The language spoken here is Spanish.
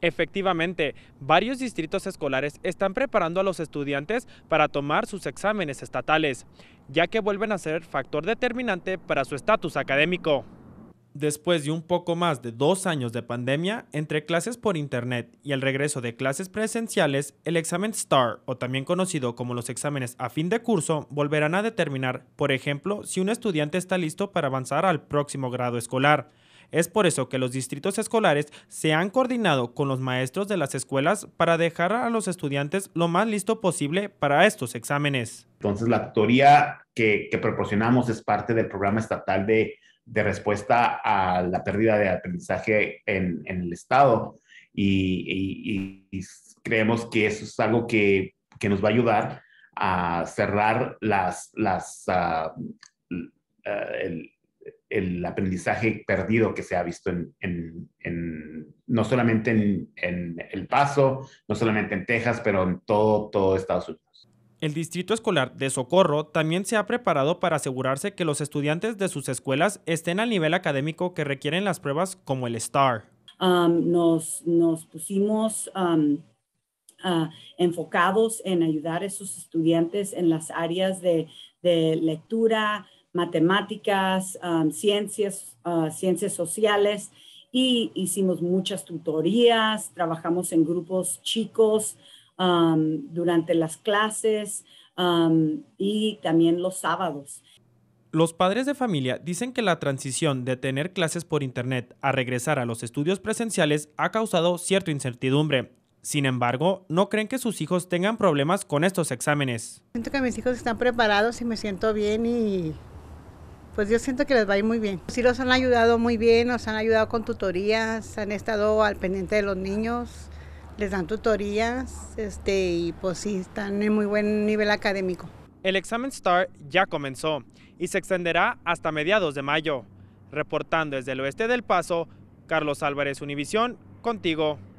Efectivamente, varios distritos escolares están preparando a los estudiantes para tomar sus exámenes estatales, ya que vuelven a ser factor determinante para su estatus académico. Después de un poco más de dos años de pandemia, entre clases por Internet y el regreso de clases presenciales, el examen STAR, o también conocido como los exámenes a fin de curso, volverán a determinar, por ejemplo, si un estudiante está listo para avanzar al próximo grado escolar. Es por eso que los distritos escolares se han coordinado con los maestros de las escuelas para dejar a los estudiantes lo más listo posible para estos exámenes. Entonces, la tutoría que, que proporcionamos es parte del programa estatal de, de, respuesta a la pérdida de aprendizaje en, en el Estado y, creemos que eso es algo que, que nos va a ayudar a cerrar las, las ah, ah, el, el aprendizaje perdido que se ha visto en, no solamente en, El Paso, no solamente en Texas, pero en todo, todo Estados Unidos. El Distrito Escolar de Socorro también se ha preparado para asegurarse que los estudiantes de sus escuelas estén al nivel académico que requieren las pruebas como el STAR. Um, nos, pusimos um, ah, enfocados en ayudar a esos estudiantes en las áreas de lectura, matemáticas, ciencias, ah, ciencias sociales y hicimos muchas tutorías, trabajamos en grupos chicos durante las clases y también los sábados. Los padres de familia dicen que la transición de tener clases por Internet a regresar a los estudios presenciales ha causado cierta incertidumbre. Sin embargo, no creen que sus hijos tengan problemas con estos exámenes. Siento que mis hijos están preparados y me siento bien y pues yo siento que les va a ir muy bien. Sí los han ayudado muy bien, nos han ayudado con tutorías, han estado al pendiente de los niños, les dan tutorías, este, y pues sí, están en muy buen nivel académico. El examen STAR ya comenzó y se extenderá hasta mediados de mayo. Reportando desde el oeste del Paso, Carlos Álvarez, Univisión, contigo.